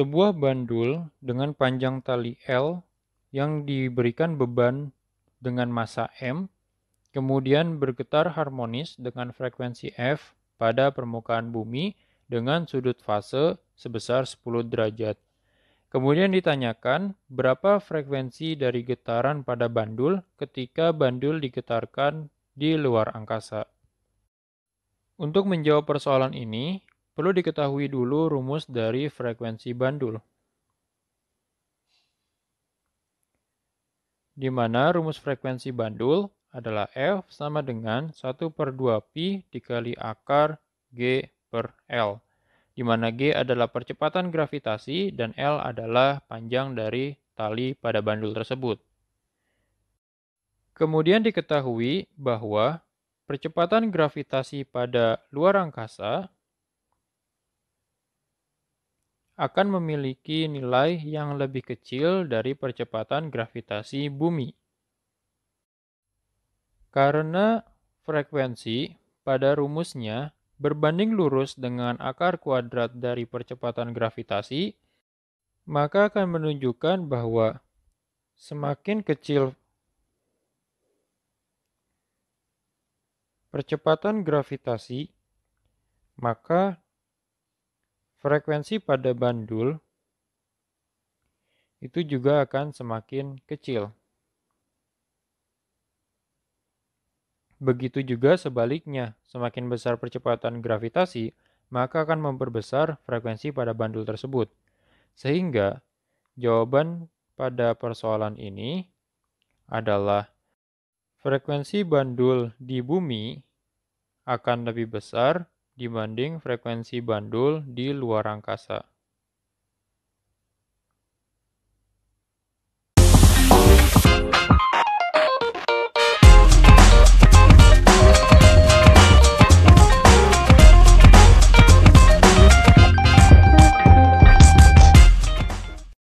Sebuah bandul dengan panjang tali L yang diberikan beban dengan massa M, kemudian bergetar harmonis dengan frekuensi F pada permukaan bumi dengan sudut fase sebesar 10 derajat. Kemudian ditanyakan berapa frekuensi dari getaran pada bandul ketika bandul digetarkan di luar angkasa. Untuk menjawab persoalan ini, Perlu diketahui dulu rumus dari frekuensi bandul. di mana rumus frekuensi bandul adalah F sama dengan 1 per 2pi dikali akar G per L, di mana G adalah percepatan gravitasi dan L adalah panjang dari tali pada bandul tersebut. Kemudian diketahui bahwa percepatan gravitasi pada luar angkasa akan memiliki nilai yang lebih kecil dari percepatan gravitasi bumi. Karena frekuensi pada rumusnya berbanding lurus dengan akar kuadrat dari percepatan gravitasi, maka akan menunjukkan bahwa semakin kecil percepatan gravitasi, maka Frekuensi pada bandul itu juga akan semakin kecil. Begitu juga sebaliknya, semakin besar percepatan gravitasi, maka akan memperbesar frekuensi pada bandul tersebut. Sehingga, jawaban pada persoalan ini adalah frekuensi bandul di bumi akan lebih besar dibanding frekuensi bandul di luar angkasa.